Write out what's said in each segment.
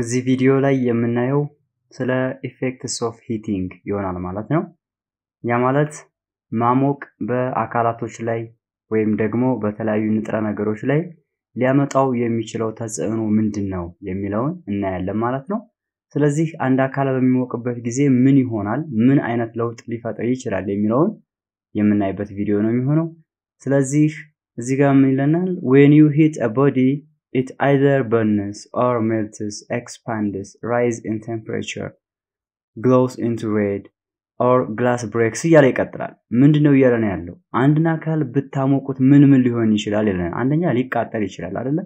እዚህ ቪዲዮ ላይ የምናየው ስለ ኢፌክትስ ኦፍ ሂቲንግ ይሆናል ማለት ነው። ያ ማለት ማሞቅ በአካላቶች ላይ ወይም ደግሞ በተለያዩ ንጥረ ነገሮች ላይ ሊያመጣው የሚችለው ተጽዕኖ ምንድን ነው የሚለውን እናያለን ማለት ነው። ስለዚህ አንድ አካል በሚሞቅበት ጊዜ ምን ይሆናል፣ ምን አይነት ለውጥ ሊፈጥር ይችላል የሚለውን የምናይበት ቪዲዮ ነው የሚሆነው። ስለዚህ እዚህ ጋር ምን ይለናል? ዌን ዩ ሂት አ ቦዲ It either burns or melts, expands, rises in temperature, glows into red, or glass breaks እያለ ይቀጥላል። ምንድነው እያለ ነው ያለው? አንድን አካል ብታሞቁት ምን ምን ሊሆን ይችላል ይለናል። አንደኛ ሊቃጠል ይችላል አይደለ?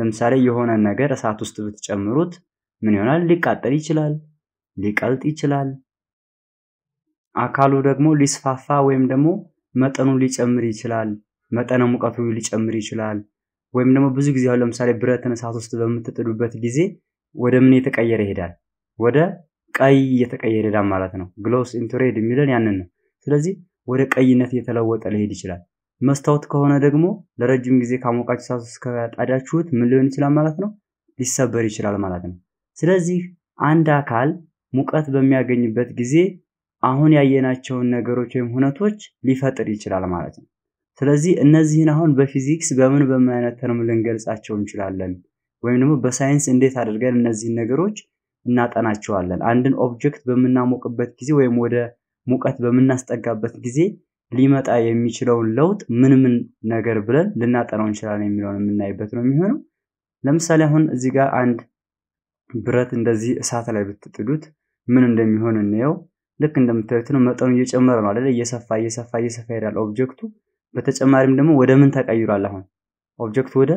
ለምሳሌ የሆነ ነገር እሳት ውስጥ ብትጨምሩት ምን ይሆናል? ሊቃጠል ይችላል፣ ሊቀልጥ ይችላል። አካሉ ደግሞ ሊስፋፋ ወይም ደግሞ መጠኑ ሊጨምር ይችላል። መጠነ ሙቀቱ ሊጨምር ይችላል። ወይም ደግሞ ብዙ ጊዜ አሁን ለምሳሌ ብረትን እሳት ውስጥ በምትጥዱበት ጊዜ ወደ ምን እየተቀየረ ይሄዳል? ወደ ቀይ የተቀየረ ይሄዳል ማለት ነው። ግሎስ ኢንቱ ሬድ የሚለን ያንን ነው። ስለዚህ ወደ ቀይነት እየተለወጠ ሊሄድ ይችላል። መስታወት ከሆነ ደግሞ ለረጅም ጊዜ ካሞቃችሁ እሳት ውስጥ ከጣዳችሁት ምን ሊሆን ይችላል ማለት ነው? ሊሰበር ይችላል ማለት ነው። ስለዚህ አንድ አካል ሙቀት በሚያገኝበት ጊዜ አሁን ያየናቸውን ነገሮች ወይም ሁነቶች ሊፈጥር ይችላል ማለት ነው። ስለዚህ እነዚህን አሁን በፊዚክስ በምን በምን አይነት ተርም ልንገልጻቸው እንችላለን? ወይም ደግሞ በሳይንስ እንዴት አድርገን እነዚህን ነገሮች እናጠናቸዋለን? አንድን ኦብጀክት በምናሞቅበት ጊዜ ወይም ወደ ሙቀት በምናስጠጋበት ጊዜ ሊመጣ የሚችለውን ለውጥ ምን ምን ነገር ብለን ልናጠናው እንችላለን የሚለውን የምናይበት ነው የሚሆነው። ለምሳሌ አሁን እዚህ ጋር አንድ ብረት እንደዚህ እሳት ላይ ብትጥዱት ምን እንደሚሆን እንየው። ልክ እንደምታዩት ነው፣ መጠኑ እየጨመረ ነው አይደል? እየሰፋ እየሰፋ እየሰፋ ይሄዳል ኦብጀክቱ። በተጨማሪም ደግሞ ወደ ምን ተቀይሯል? አሁን ኦብጀክት ወደ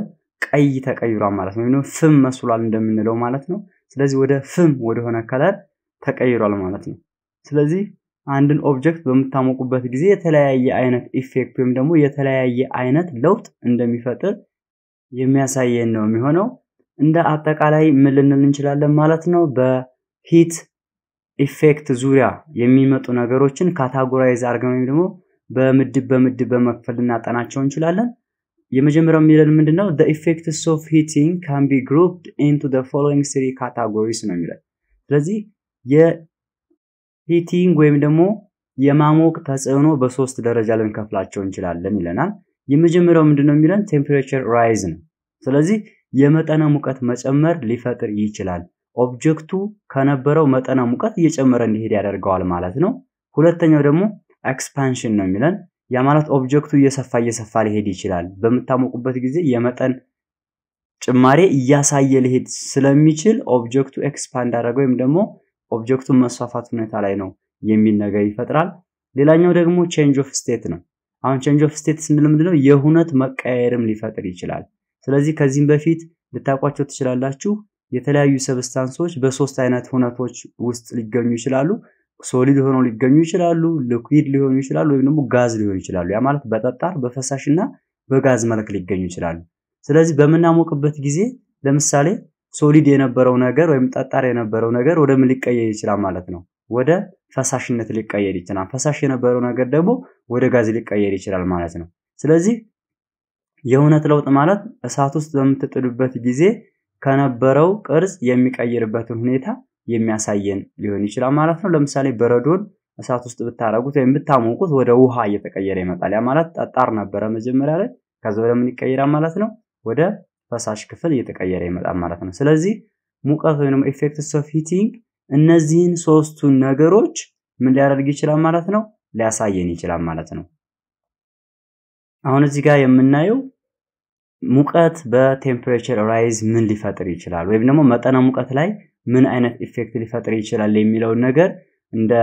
ቀይ ተቀይሯል ማለት ነው። ወይም ፍም መስሏል እንደምንለው ማለት ነው። ስለዚህ ወደ ፍም ወደሆነ ከለር ተቀይሯል ማለት ነው። ስለዚህ አንድን ኦብጀክት በምታሞቁበት ጊዜ የተለያየ አይነት ኢፌክት ወይም ደግሞ የተለያየ አይነት ለውጥ እንደሚፈጥር የሚያሳየን ነው የሚሆነው። እንደ አጠቃላይ ምን ልንል እንችላለን ማለት ነው? በሂት ኢፌክት ዙሪያ የሚመጡ ነገሮችን ካታጎራይዝ አድርገን ወይም ደግሞ በምድብ በምድብ በመክፈል ልናጠናቸው እንችላለን። የመጀመሪያው የሚለን ምንድን ነው? the effects of heating can be grouped into the following three categories ነው የሚለን። ስለዚህ የሂቲንግ ወይም ደግሞ የማሞቅ ተጽዕኖ በሶስት ደረጃ ልንከፍላቸው እንችላለን ይለናል። የመጀመሪያው ምንድን ነው የሚለን? ቴምፕሬቸር ራይዝ ነው። ስለዚህ የመጠነ ሙቀት መጨመር ሊፈጥር ይችላል። ኦብጀክቱ ከነበረው መጠነ ሙቀት እየጨመረ እንዲሄድ ያደርገዋል ማለት ነው። ሁለተኛው ደግሞ ኤክስፓንሽን ነው የሚለን። ያ ማለት ኦብጀክቱ እየሰፋ እየሰፋ ሊሄድ ይችላል። በምታሞቁበት ጊዜ የመጠን ጭማሬ እያሳየ ሊሄድ ስለሚችል ኦብጀክቱ ኤክስፓንድ አደረገ ወይም ደግሞ ኦብጀክቱ መስፋፋት ሁኔታ ላይ ነው የሚል ነገር ይፈጥራል። ሌላኛው ደግሞ ቼንጅ ኦፍ ስቴት ነው። አሁን ቼንጅ ኦፍ ስቴት ስንል ምንድነው የሁነት መቀያየርም ሊፈጥር ይችላል። ስለዚህ ከዚህም በፊት ልታውቋቸው ትችላላችሁ። የተለያዩ ሰብስታንሶች በሶስት አይነት ሁነቶች ውስጥ ሊገኙ ይችላሉ። ሶሊድ ሆነው ሊገኙ ይችላሉ፣ ሊኩዊድ ሊሆኑ ይችላሉ፣ ወይም ደግሞ ጋዝ ሊሆኑ ይችላሉ። ያ ማለት በጠጣር በፈሳሽና በጋዝ መልክ ሊገኙ ይችላሉ። ስለዚህ በምናሞቅበት ጊዜ ለምሳሌ ሶሊድ የነበረው ነገር ወይም ጠጣር የነበረው ነገር ወደ ምን ሊቀየር ይችላል ማለት ነው? ወደ ፈሳሽነት ሊቀየር ይችላል። ፈሳሽ የነበረው ነገር ደግሞ ወደ ጋዝ ሊቀየር ይችላል ማለት ነው። ስለዚህ የእውነት ለውጥ ማለት እሳት ውስጥ በምትጥዱበት ጊዜ ከነበረው ቅርጽ የሚቀይርበትን ሁኔታ የሚያሳየን ሊሆን ይችላል ማለት ነው። ለምሳሌ በረዶን እሳት ውስጥ ብታረጉት ወይም ብታሞቁት ወደ ውሃ እየተቀየረ ይመጣል። ያ ማለት ጠጣር ነበረ መጀመሪያ ላይ፣ ከዛ ወደ ምን ይቀየራል ማለት ነው? ወደ ፈሳሽ ክፍል እየተቀየረ ይመጣል ማለት ነው። ስለዚህ ሙቀት ወይም ኢፌክትስ ኦፍ ሂቲንግ እነዚህን ሶስቱን ነገሮች ምን ሊያደርግ ይችላል ማለት ነው? ሊያሳየን ይችላል ማለት ነው። አሁን እዚህ ጋር የምናየው ሙቀት በቴምፕሬቸር ራይዝ ምን ሊፈጥር ይችላል ወይም ደግሞ መጠነ ሙቀት ላይ ምን አይነት ኢፌክት ሊፈጥር ይችላል የሚለውን ነገር እንደ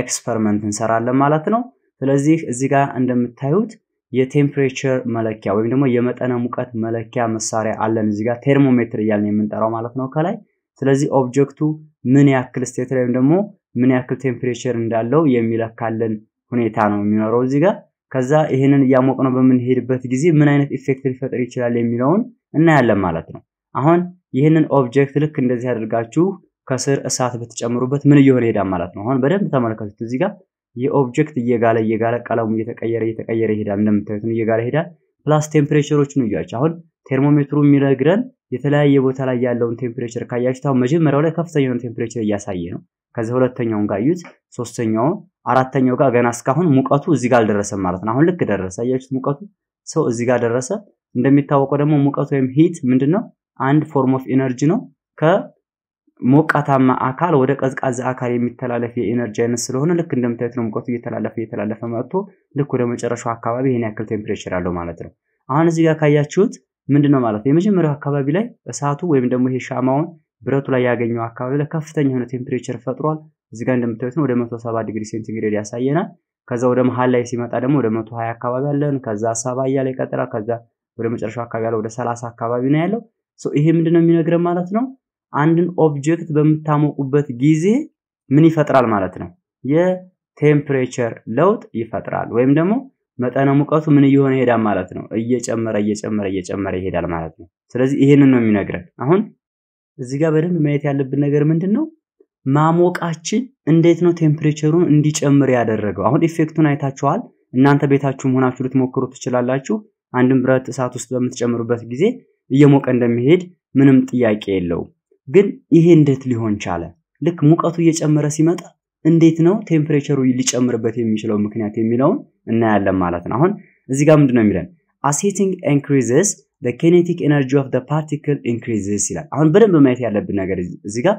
ኤክስፐሪመንት እንሰራለን ማለት ነው። ስለዚህ እዚህ ጋር እንደምታዩት የቴምፕሬቸር መለኪያ ወይም ደግሞ የመጠነ ሙቀት መለኪያ መሳሪያ አለን። እዚህ ጋር ቴርሞሜትር እያልን የምንጠራው ማለት ነው ከላይ። ስለዚህ ኦብጀክቱ ምን ያክል ስቴት ላይ ወይም ደግሞ ምን ያክል ቴምፕሬቸር እንዳለው የሚለካልን ሁኔታ ነው የሚኖረው እዚህ ጋር። ከዛ ይህንን እያሞቅነው በምንሄድበት ጊዜ ምን አይነት ኢፌክት ሊፈጥር ይችላል የሚለውን እናያለን ማለት ነው። አሁን ይህንን ኦብጀክት ልክ እንደዚህ አድርጋችሁ ከስር እሳት ብትጨምሩበት ምን እየሆነ ይሄዳል ማለት ነው። አሁን በደንብ ተመልከቱት። እዚህ ጋር የኦብጀክት እየጋለ እየጋለ ቀለሙ እየተቀየረ እየተቀየረ ይሄዳል። እንደምታዩት እየጋለ ይሄዳል። ፕላስ ቴምፕሬቸሮችን እያችሁ አሁን ቴርሞሜትሩ የሚነግረን የተለያየ ቦታ ላይ ያለውን ቴምፕሬቸር ካያችሁት አሁን መጀመሪያው ላይ ከፍተኛውን ቴምፕሬቸር እያሳየ ነው። ከዚህ ሁለተኛውን ጋር እዩት፣ ሶስተኛው፣ አራተኛው ጋር ገና እስካሁን ሙቀቱ እዚህ ጋር አልደረሰም ማለት ነው። አሁን ልክ ደረሰ። አያችሁት ሙቀቱ ሰው እዚህ ጋር ደረሰ። እንደሚታወቀው ደግሞ ሙቀት ወይም ሂት ምንድን ነው አንድ ፎርም ኦፍ ኢነርጂ ነው። ከሞቃታማ አካል ወደ ቀዝቃዛ አካል የሚተላለፍ የኢነርጂ አይነት ስለሆነ ልክ እንደምታዩት ነው ሙቀቱ እየተላለፈ እየተላለፈ መጥቶ ልክ ወደ መጨረሻው አካባቢ ይሄን ያክል ቴምፕሬቸር አለው ማለት ነው። አሁን እዚህ ጋር ካያችሁት ምንድን ነው ማለት ነው የመጀመሪያው አካባቢ ላይ እሳቱ ወይም ደግሞ ይሄ ሻማውን ብረቱ ላይ ያገኘው አካባቢ ላይ ከፍተኛ የሆነ ቴምፕሬቸር ፈጥሯል። እዚህ ጋር እንደምታዩት ነው ወደ 170 ዲግሪ ሴንቲግሬድ ያሳየናል። ከዛ ወደ መሀል ላይ ሲመጣ ደግሞ ወደ 120 አካባቢ አለን። ከዛ ሰባ እያለ ይቀጥላል። ከዛ ወደ መጨረሻው አካባቢ ያለው ወደ 30 አካባቢ ነው ያለው። ይሄ ምንድነው የሚነግረን ማለት ነው? አንድን ኦብጀክት በምታሞቁበት ጊዜ ምን ይፈጥራል ማለት ነው? የቴምፕሬቸር ለውጥ ይፈጥራል ወይም ደግሞ መጠነ ሙቀቱ ምን እየሆነ ይሄዳል ማለት ነው? እየጨመረ እየጨመረ እየጨመረ ይሄዳል ማለት ነው። ስለዚህ ይሄንን ነው የሚነግረን። አሁን እዚህ ጋር በደንብ ማየት ያለብን ነገር ምንድን ነው? ማሞቃችን እንዴት ነው ቴምፕሬቸሩን እንዲጨምር ያደረገው? አሁን ኢፌክቱን አይታችኋል። እናንተ ቤታችሁ መሆናችሁ ልትሞክሩ ትችላላችሁ። አንድን ብረት እሳት ውስጥ በምትጨምሩበት ጊዜ እየሞቀ እንደሚሄድ ምንም ጥያቄ የለው። ግን ይሄ እንዴት ሊሆን ቻለ? ልክ ሙቀቱ እየጨመረ ሲመጣ እንዴት ነው ቴምፕሬቸሩ ሊጨምርበት የሚችለው ምክንያት የሚለውን እናያለን ማለት ነው። አሁን እዚህ ጋር ምንድነው የሚለን አስ ሂቲንግ ኢንክሪዝስ ዘ ኬኔቲክ ኤነርጂ ኦፍ ዘ ፓርቲክል ኢንክሪዝስ ይላል። አሁን በደንብ ማየት ያለብን ነገር እዚህ ጋር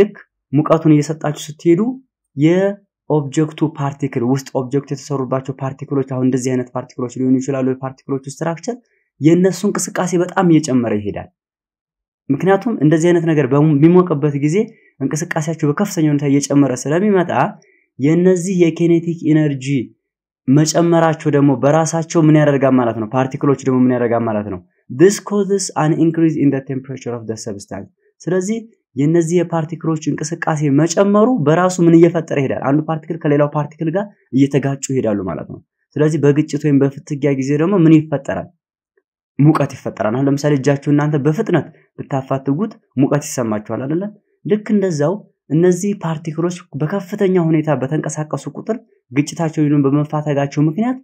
ልክ ሙቀቱን እየሰጣችሁ ስትሄዱ የኦብጀክቱ ፓርቲክል ውስጥ ኦብጀክቱ የተሰሩባቸው ፓርቲክሎች አሁን እንደዚህ አይነት ፓርቲክሎች ሊሆኑ ይችላሉ። የፓርቲክሎቹ ስትራክቸር የእነሱ እንቅስቃሴ በጣም እየጨመረ ይሄዳል። ምክንያቱም እንደዚህ አይነት ነገር በሚሞቅበት ጊዜ እንቅስቃሴያቸው በከፍተኛ ሁኔታ እየጨመረ ስለሚመጣ የእነዚህ የኬኔቲክ ኢነርጂ መጨመራቸው ደግሞ በራሳቸው ምን ያደርጋል ማለት ነው። ፓርቲክሎች ደግሞ ምን ያደርጋል ማለት ነው። ዲስ ኮዝስ አን ኢንክሪዝ ኢን ዘ ቴምፕሬቸር ኦፍ ዘ ሰብስታንስ። ስለዚህ የነዚህ የፓርቲክሎች እንቅስቃሴ መጨመሩ በራሱ ምን እየፈጠረ ይሄዳል? አንዱ ፓርቲክል ከሌላው ፓርቲክል ጋር እየተጋጩ ይሄዳሉ ማለት ነው። ስለዚህ በግጭት ወይም በፍትጊያ ጊዜ ደግሞ ምን ይፈጠራል? ሙቀት ይፈጠራል። አሁን ለምሳሌ እጃችሁ እናንተ በፍጥነት ብታፋትጉት ሙቀት ይሰማችኋል አይደለ? ልክ እንደዛው እነዚህ ፓርቲክሎች በከፍተኛ ሁኔታ በተንቀሳቀሱ ቁጥር ግጭታቸው በመፋተጋቸው ምክንያት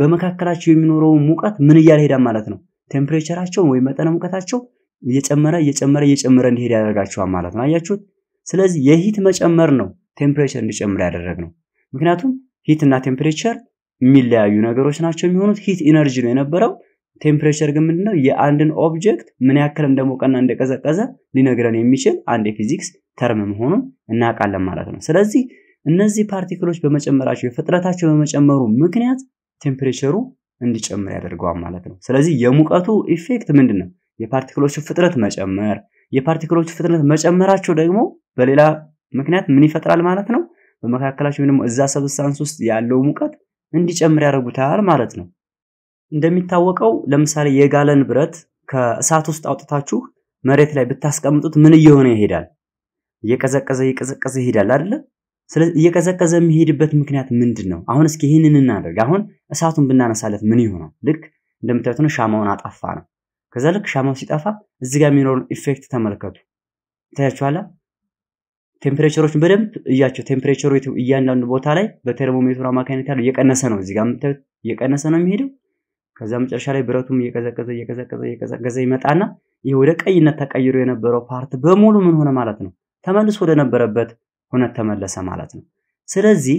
በመካከላቸው የሚኖረውን ሙቀት ምን እያለ ሄዳ ማለት ነው። ቴምፕሬቸራቸው ወይም መጠነ ሙቀታቸው እየጨመረ እየጨመረ እየጨመረ እንዲሄድ ያደርጋቸዋል ማለት ነው። አያችሁት? ስለዚህ የሂት መጨመር ነው ቴምፕሬቸር እንዲጨምር ያደረግ ነው። ምክንያቱም ሂት እና ቴምፕሬቸር የሚለያዩ ነገሮች ናቸው የሚሆኑት። ሂት ኢነርጂ ነው የነበረው ቴምፕሬቸር ግን ምንድነው የአንድን ኦብጀክት ምን ያክል እንደሞቀና እንደቀዘቀዘ ሊነግረን የሚችል አንድ የፊዚክስ ተርም መሆኑን እናውቃለን ማለት ነው። ስለዚህ እነዚህ ፓርቲክሎች በመጨመራቸው የፍጥረታቸው በመጨመሩ ምክንያት ቴምፕሬቸሩ እንዲጨምር ያደርገዋል ማለት ነው። ስለዚህ የሙቀቱ ኢፌክት ምንድን ነው? የፓርቲክሎቹ ፍጥነት መጨመር። የፓርቲክሎቹ ፍጥነት መጨመራቸው ደግሞ በሌላ ምክንያት ምን ይፈጥራል ማለት ነው? በመካከላቸው ወይም እዛ ሰብስታንስ ውስጥ ያለው ሙቀት እንዲጨምር ያደርጉታል ማለት ነው። እንደሚታወቀው ለምሳሌ የጋለን ብረት ከእሳት ውስጥ አውጥታችሁ መሬት ላይ ብታስቀምጡት ምን እየሆነ ይሄዳል? እየቀዘቀዘ እየቀዘቀዘ ይሄዳል አይደለ? ስለዚህ እየቀዘቀዘ የሚሄድበት ምክንያት ምንድን ነው? አሁን እስኪ ይህንን እናደርግ። አሁን እሳቱን ብናነሳለት ምን ይሆናል? ልክ እንደምታዩት ነው፣ ሻማውን አጠፋ ነው። ከዛ ልክ ሻማው ሲጠፋ እዚህ ጋር የሚኖረውን ኢፌክት ተመልከቱ። ታያችኋላ። ቴምፕሬቸሮችን በደንብ እያቸው። ቴምፕሬቸሩ እያንዳንዱ ቦታ ላይ በቴርሞሜትሩ አማካኝነት ያለው እየቀነሰ ነው። እዚህ ጋር የምታዩት እየቀነሰ ነው የሚሄደው። ከዛ መጨረሻ ላይ ብረቱም እየቀዘቀዘ እየቀዘቀዘ እየቀዘቀዘ ይመጣና ይህ ወደ ቀይነት ተቀይሮ የነበረው ፓርት በሙሉ ምን ሆነ ማለት ነው? ተመልሶ ወደ ነበረበት ሁነት ተመለሰ ማለት ነው። ስለዚህ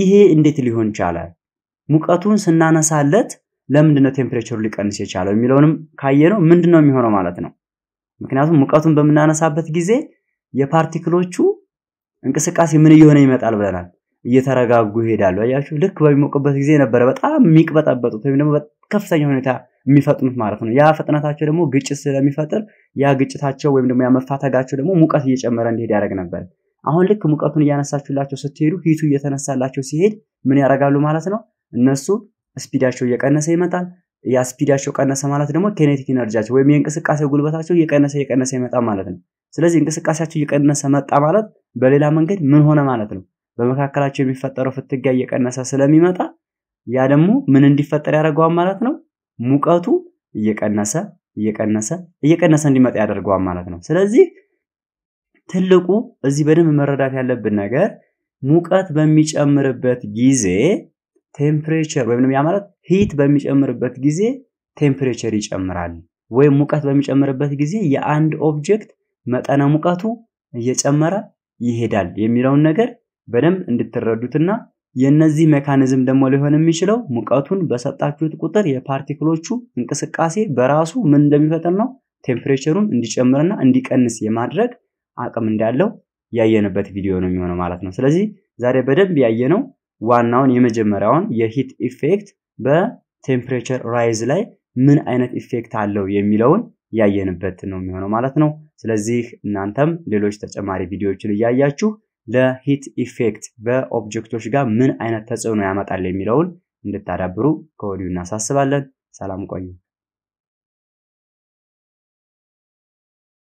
ይሄ እንዴት ሊሆን ቻለ? ሙቀቱን ስናነሳለት ለምንድነው ቴምፕሬቸሩ ሊቀንስ የቻለው የሚለውንም ካየነው ምንድነው የሚሆነው ማለት ነው። ምክንያቱም ሙቀቱን በምናነሳበት ጊዜ የፓርቲክሎቹ እንቅስቃሴ ምን እየሆነ ይመጣል ብለናል። እየተረጋጉ ይሄዳሉ። አያችሁ፣ ልክ በሚሞቅበት ጊዜ ነበረ በጣም የሚቅበጠበጡት ወይም ደግሞ ከፍተኛ ሁኔታ የሚፈጥኑት ማለት ነው። ያ ፍጥነታቸው ደግሞ ግጭት ስለሚፈጥር ያ ግጭታቸው ወይም ደግሞ ያ መፋተጋቸው ደግሞ ሙቀት እየጨመረ እንዲሄድ ያደረግ ነበር። አሁን ልክ ሙቀቱን እያነሳችሁላቸው ስትሄዱ ሂቱ እየተነሳላቸው ሲሄድ ምን ያደርጋሉ ማለት ነው? እነሱ ስፒዳቸው እየቀነሰ ይመጣል። ያ ስፒዳቸው ቀነሰ ማለት ደግሞ ኬኔቲክ ኢነርጂያቸው ወይም የእንቅስቃሴ ጉልበታቸው እየቀነሰ እየቀነሰ ይመጣል ማለት ነው። ስለዚህ እንቅስቃሴያቸው እየቀነሰ መጣ ማለት በሌላ መንገድ ምን ሆነ ማለት ነው? በመካከላቸው የሚፈጠረው ፍትጊያ እየቀነሰ ስለሚመጣ ያ ደግሞ ምን እንዲፈጠር ያደርገዋል ማለት ነው። ሙቀቱ እየቀነሰ እየቀነሰ እየቀነሰ እንዲመጣ ያደርገዋል ማለት ነው። ስለዚህ ትልቁ እዚህ በደንብ መረዳት ያለብን ነገር ሙቀት በሚጨምርበት ጊዜ ቴምፕሬቸር ወይም ያ ማለት ሂት በሚጨምርበት ጊዜ ቴምፕሬቸር ይጨምራል። ወይም ሙቀት በሚጨምርበት ጊዜ የአንድ ኦብጀክት መጠነ ሙቀቱ እየጨመረ ይሄዳል የሚለውን ነገር በደንብ እንድትረዱትና የነዚህ ሜካኒዝም ደግሞ ሊሆን የሚችለው ሙቀቱን በሰጣችሁት ቁጥር የፓርቲክሎቹ እንቅስቃሴ በራሱ ምን እንደሚፈጥር ነው ቴምፕሬቸሩን እንዲጨምርና እንዲቀንስ የማድረግ አቅም እንዳለው ያየንበት ቪዲዮ ነው የሚሆነው ማለት ነው። ስለዚህ ዛሬ በደንብ ያየነው ዋናውን የመጀመሪያውን የሂት ኢፌክት በቴምፕሬቸር ራይዝ ላይ ምን አይነት ኢፌክት አለው የሚለውን ያየንበት ነው የሚሆነው ማለት ነው። ስለዚህ እናንተም ሌሎች ተጨማሪ ቪዲዮዎችን እያያችሁ ለሂት ኢፌክት በኦብጀክቶች ጋር ምን አይነት ተጽዕኖ ያመጣል የሚለውን እንድታዳብሩ ከወዲሁ እናሳስባለን። ሰላም ቆዩ።